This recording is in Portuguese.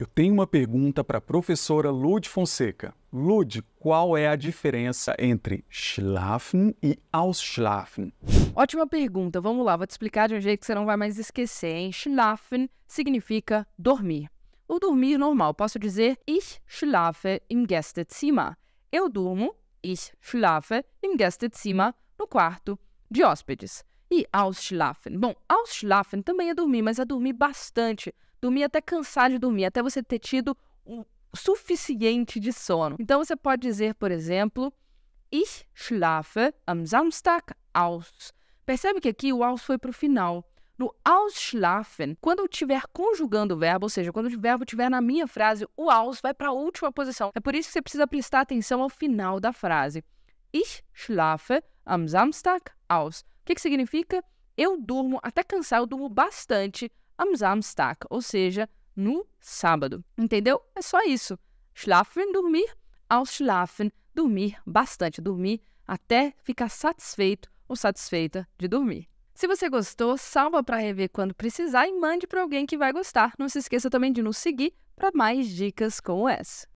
Eu tenho uma pergunta para a professora Lud Fonseca. Lud, qual é a diferença entre schlafen e ausschlafen? Ótima pergunta. Vamos lá, vou te explicar de um jeito que você não vai mais esquecer, hein? Schlafen significa dormir. O dormir normal, posso dizer ich schlafe im Gästezimmer. Eu durmo, ich schlafe im Gästezimmer, no quarto de hóspedes. E ausschlafen? Bom, ausschlafen também é dormir, mas é dormir bastante. Dormir até cansar de dormir, até você ter tido o suficiente de sono. Então você pode dizer, por exemplo, ich schlafe am Samstag aus. Percebe que aqui o aus foi para o final. No ausschlafen, quando eu estiver conjugando o verbo, ou seja, quando o verbo estiver na minha frase, o aus vai para a última posição. É por isso que você precisa prestar atenção ao final da frase. Ich schlafe am Samstag aus que, que significa? Eu durmo até cansar, eu durmo bastante am Samstag, ou seja, no sábado. Entendeu? É só isso. Schlafen, dormir, ausschlafen, dormir bastante, dormir até ficar satisfeito ou satisfeita de dormir. Se você gostou, salva para rever quando precisar e mande para alguém que vai gostar. Não se esqueça também de nos seguir para mais dicas como essa.